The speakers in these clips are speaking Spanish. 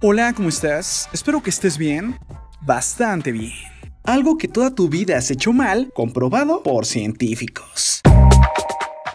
Hola, ¿cómo estás? Espero que estés bien. Bastante bien. Algo que toda tu vida has hecho mal, comprobado por científicos.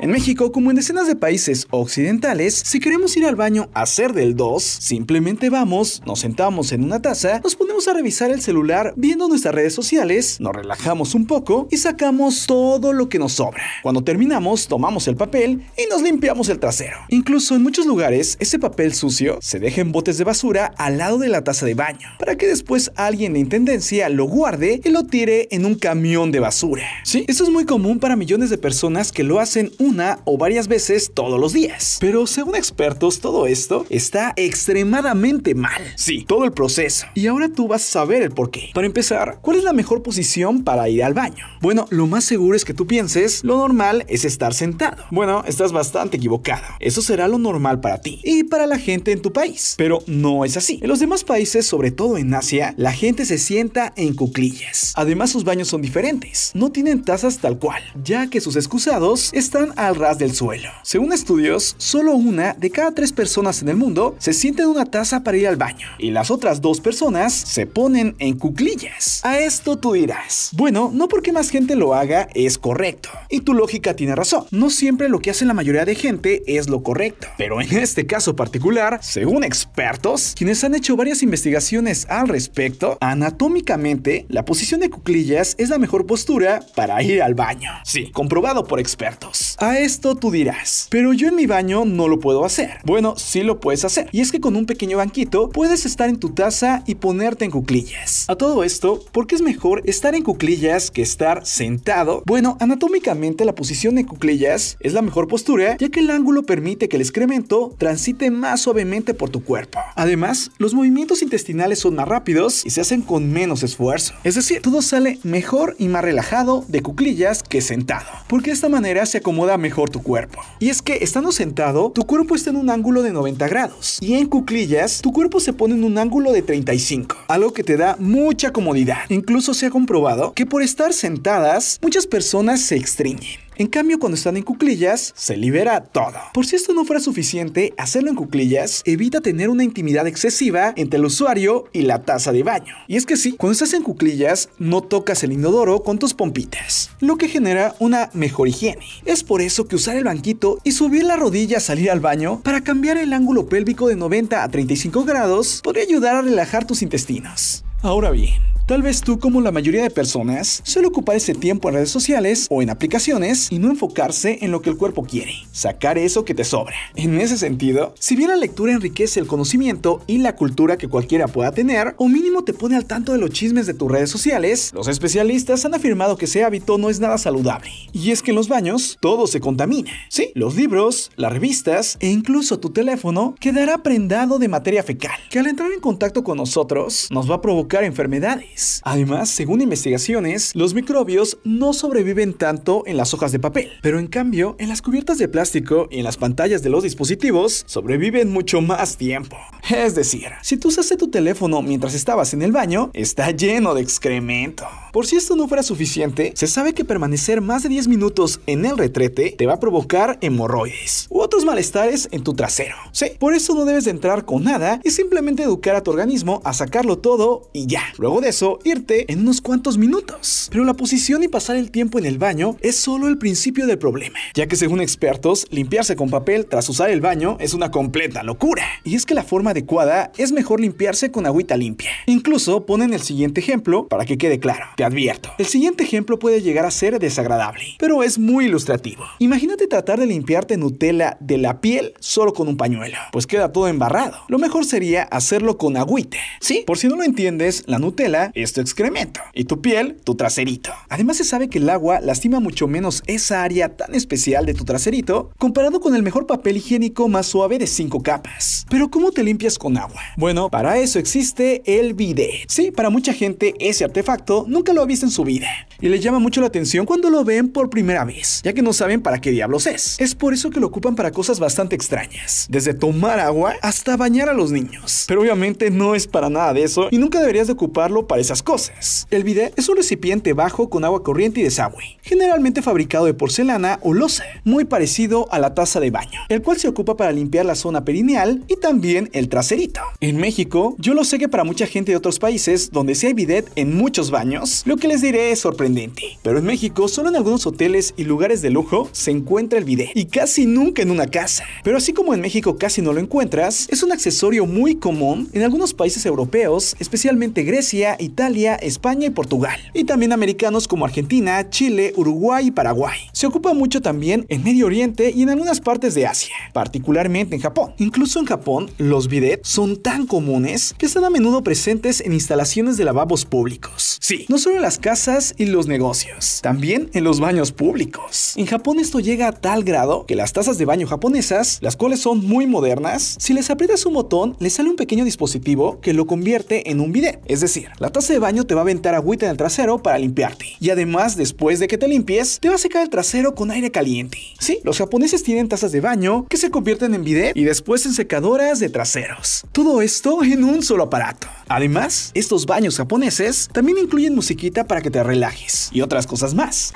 En México, como en decenas de países occidentales, si queremos ir al baño a hacer del 2, simplemente vamos, nos sentamos en una taza, nos ponemos a revisar el celular viendo nuestras redes sociales, nos relajamos un poco y sacamos todo lo que nos sobra. Cuando terminamos, tomamos el papel y nos limpiamos el trasero. Incluso en muchos lugares, ese papel sucio se deja en botes de basura al lado de la taza de baño, para que después alguien de intendencia lo guarde y lo tire en un camión de basura. Sí, esto es muy común para millones de personas que lo hacen un o varias veces todos los días. Pero según expertos, todo esto está extremadamente mal. Sí, todo el proceso. Y ahora tú vas a saber el por qué. Para empezar, ¿cuál es la mejor posición para ir al baño? Bueno, lo más seguro es que tú pienses, lo normal es estar sentado. Bueno, estás bastante equivocado. Eso será lo normal para ti y para la gente en tu país. Pero no es así. En los demás países, sobre todo en Asia, la gente se sienta en cuclillas. Además, sus baños son diferentes. No tienen tazas tal cual, ya que sus excusados están al ras del suelo. Según estudios, solo una de cada tres personas en el mundo se sienta en una taza para ir al baño y las otras dos personas se ponen en cuclillas. A esto tú dirás, bueno, no porque más gente lo haga es correcto. Y tu lógica tiene razón, no siempre lo que hace la mayoría de gente es lo correcto. Pero en este caso particular, según expertos, quienes han hecho varias investigaciones al respecto, anatómicamente la posición de cuclillas es la mejor postura para ir al baño. Sí, comprobado por expertos. A esto tú dirás, pero yo en mi baño no lo puedo hacer. Bueno, sí lo puedes hacer. Y es que con un pequeño banquito puedes estar en tu taza y ponerte en cuclillas. A todo esto, ¿por qué es mejor estar en cuclillas que estar sentado? Bueno, anatómicamente la posición en cuclillas es la mejor postura ya que el ángulo permite que el excremento transite más suavemente por tu cuerpo. Además, los movimientos intestinales son más rápidos y se hacen con menos esfuerzo. Es decir, todo sale mejor y más relajado de cuclillas que sentado. Porque de esta manera se acomoda mejor tu cuerpo. Y es que estando sentado, tu cuerpo está en un ángulo de 90 grados y en cuclillas, tu cuerpo se pone en un ángulo de 35, algo que te da mucha comodidad. Incluso se ha comprobado que por estar sentadas, muchas personas se extriñen. En cambio, cuando están en cuclillas, se libera todo. Por si esto no fuera suficiente, hacerlo en cuclillas evita tener una intimidad excesiva entre el usuario y la taza de baño. Y es que sí, cuando estás en cuclillas, no tocas el inodoro con tus pompitas, lo que genera una mejor higiene. Es por eso que usar el banquito y subir la rodilla a salir al baño para cambiar el ángulo pélvico de 90 a 35 grados podría ayudar a relajar tus intestinos. Ahora bien, Tal vez tú, como la mayoría de personas, suele ocupar ese tiempo en redes sociales o en aplicaciones y no enfocarse en lo que el cuerpo quiere, sacar eso que te sobra. En ese sentido, si bien la lectura enriquece el conocimiento y la cultura que cualquiera pueda tener, o mínimo te pone al tanto de los chismes de tus redes sociales, los especialistas han afirmado que ese hábito no es nada saludable. Y es que en los baños todo se contamina. Sí, los libros, las revistas e incluso tu teléfono quedará prendado de materia fecal, que al entrar en contacto con nosotros nos va a provocar enfermedades. Además, según investigaciones, los microbios no sobreviven tanto en las hojas de papel, pero en cambio, en las cubiertas de plástico y en las pantallas de los dispositivos, sobreviven mucho más tiempo. Es decir, si tú usaste tu teléfono mientras estabas en el baño, está lleno de excremento. Por si esto no fuera suficiente, se sabe que permanecer más de 10 minutos en el retrete te va a provocar hemorroides u otros malestares en tu trasero. Sí, por eso no debes de entrar con nada y simplemente educar a tu organismo a sacarlo todo y ya. Luego de eso, irte en unos cuantos minutos. Pero la posición y pasar el tiempo en el baño es solo el principio del problema, ya que según expertos, limpiarse con papel tras usar el baño es una completa locura. Y es que la forma adecuada es mejor limpiarse con agüita limpia. Incluso ponen el siguiente ejemplo para que quede claro advierto. El siguiente ejemplo puede llegar a ser desagradable, pero es muy ilustrativo. Imagínate tratar de limpiarte Nutella de la piel solo con un pañuelo, pues queda todo embarrado. Lo mejor sería hacerlo con agüite. Sí, por si no lo entiendes, la Nutella es tu excremento y tu piel tu traserito. Además se sabe que el agua lastima mucho menos esa área tan especial de tu traserito comparado con el mejor papel higiénico más suave de cinco capas. Pero ¿cómo te limpias con agua? Bueno, para eso existe el bidet. Sí, para mucha gente ese artefacto nunca lo ha visto en su vida, y le llama mucho la atención cuando lo ven por primera vez, ya que no saben para qué diablos es. Es por eso que lo ocupan para cosas bastante extrañas, desde tomar agua hasta bañar a los niños. Pero obviamente no es para nada de eso, y nunca deberías de ocuparlo para esas cosas. El bidet es un recipiente bajo con agua corriente y desagüe, generalmente fabricado de porcelana o losa, muy parecido a la taza de baño, el cual se ocupa para limpiar la zona perineal y también el traserito. En México, yo lo sé que para mucha gente de otros países, donde se hay bidet en muchos baños, lo que les diré es sorprendente. Pero en México, solo en algunos hoteles y lugares de lujo se encuentra el bidet. Y casi nunca en una casa. Pero así como en México casi no lo encuentras, es un accesorio muy común en algunos países europeos, especialmente Grecia, Italia, España y Portugal. Y también americanos como Argentina, Chile, Uruguay y Paraguay. Se ocupa mucho también en Medio Oriente y en algunas partes de Asia, particularmente en Japón. Incluso en Japón, los bidets son tan comunes que están a menudo presentes en instalaciones de lavabos públicos. Sí, no en las casas y los negocios, también en los baños públicos. En Japón esto llega a tal grado que las tazas de baño japonesas, las cuales son muy modernas, si les aprietas un botón, les sale un pequeño dispositivo que lo convierte en un bidet. Es decir, la taza de baño te va a aventar agüita en el trasero para limpiarte. Y además, después de que te limpies, te va a secar el trasero con aire caliente. Sí, los japoneses tienen tazas de baño que se convierten en bidet y después en secadoras de traseros. Todo esto en un solo aparato. Además, estos baños japoneses también incluyen música para que te relajes y otras cosas más.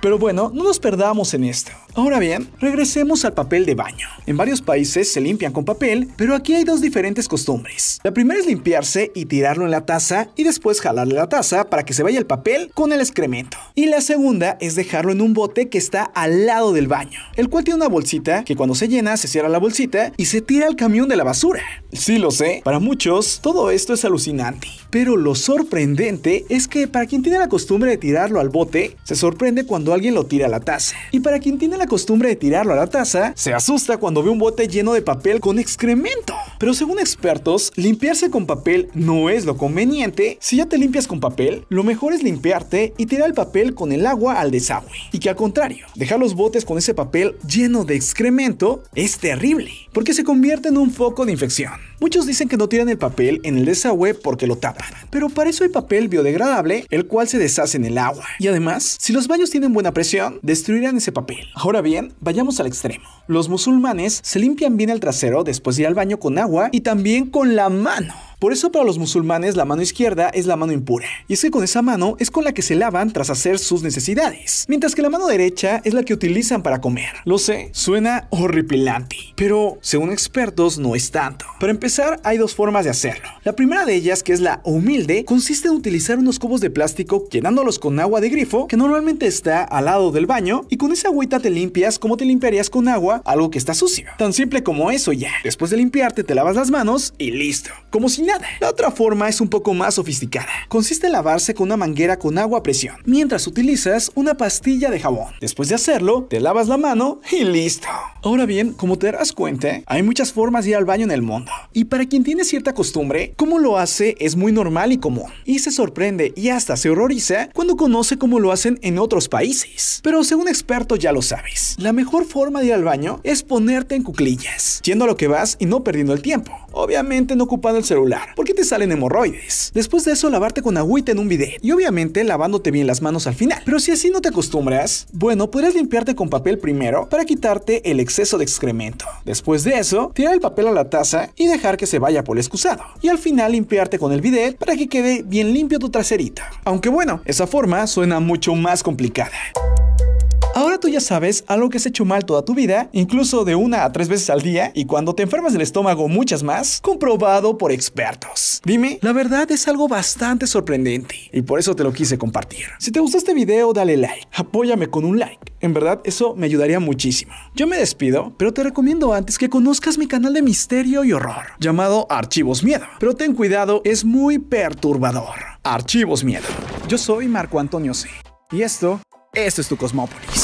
Pero bueno, no nos perdamos en esta. Ahora bien, regresemos al papel de baño. En varios países se limpian con papel, pero aquí hay dos diferentes costumbres. La primera es limpiarse y tirarlo en la taza y después jalarle la taza para que se vaya el papel con el excremento. Y la segunda es dejarlo en un bote que está al lado del baño, el cual tiene una bolsita que cuando se llena se cierra la bolsita y se tira al camión de la basura. Sí lo sé, para muchos todo esto es alucinante, pero lo sorprendente es que para quien tiene la costumbre de tirarlo al bote, se sorprende cuando alguien lo tira a la taza. Y para quien tiene la costumbre de tirarlo a la taza, se asusta cuando ve un bote lleno de papel con excremento. Pero según expertos, limpiarse con papel no es lo conveniente. Si ya te limpias con papel, lo mejor es limpiarte y tirar el papel con el agua al desagüe. Y que al contrario, dejar los botes con ese papel lleno de excremento es terrible, porque se convierte en un foco de infección. Muchos dicen que no tiran el papel en el desagüe porque lo tapan, pero para eso hay papel biodegradable, el cual se deshace en el agua. Y además, si los baños tienen buena presión, destruirán ese papel. Ahora bien, vayamos al extremo. Los musulmanes se limpian bien el trasero después de ir al baño con agua y también con la mano. Por eso para los musulmanes la mano izquierda es la mano impura, y es que con esa mano es con la que se lavan tras hacer sus necesidades, mientras que la mano derecha es la que utilizan para comer. Lo sé, suena horripilante, pero según expertos no es tanto. Para empezar, hay dos formas de hacerlo. La primera de ellas, que es la humilde, consiste en utilizar unos cubos de plástico llenándolos con agua de grifo, que normalmente está al lado del baño, y con esa agüita te limpias como te limpiarías con agua algo que está sucio. Tan simple como eso ya. Después de limpiarte te lavas las manos y listo. Como si la otra forma es un poco más sofisticada. Consiste en lavarse con una manguera con agua a presión, mientras utilizas una pastilla de jabón. Después de hacerlo, te lavas la mano y listo. Ahora bien, como te darás cuenta, hay muchas formas de ir al baño en el mundo. Y para quien tiene cierta costumbre, cómo lo hace es muy normal y común. Y se sorprende y hasta se horroriza cuando conoce cómo lo hacen en otros países. Pero según experto ya lo sabes, la mejor forma de ir al baño es ponerte en cuclillas, yendo a lo que vas y no perdiendo el tiempo. Obviamente no ocupando el celular porque te salen hemorroides. Después de eso, lavarte con agüita en un bidet y obviamente lavándote bien las manos al final. Pero si así no te acostumbras, bueno, puedes limpiarte con papel primero para quitarte el exceso de excremento. Después de eso, tirar el papel a la taza y dejar que se vaya por el excusado. Y al final limpiarte con el bidet para que quede bien limpio tu traserita. Aunque bueno, esa forma suena mucho más complicada. Ahora tú ya sabes algo que has hecho mal toda tu vida, incluso de una a tres veces al día, y cuando te enfermas del estómago muchas más, comprobado por expertos. Dime, la verdad es algo bastante sorprendente, y por eso te lo quise compartir. Si te gustó este video, dale like, apóyame con un like, en verdad eso me ayudaría muchísimo. Yo me despido, pero te recomiendo antes que conozcas mi canal de misterio y horror, llamado Archivos Miedo, pero ten cuidado, es muy perturbador. Archivos Miedo. Yo soy Marco Antonio C. Y esto, esto es tu Cosmópolis.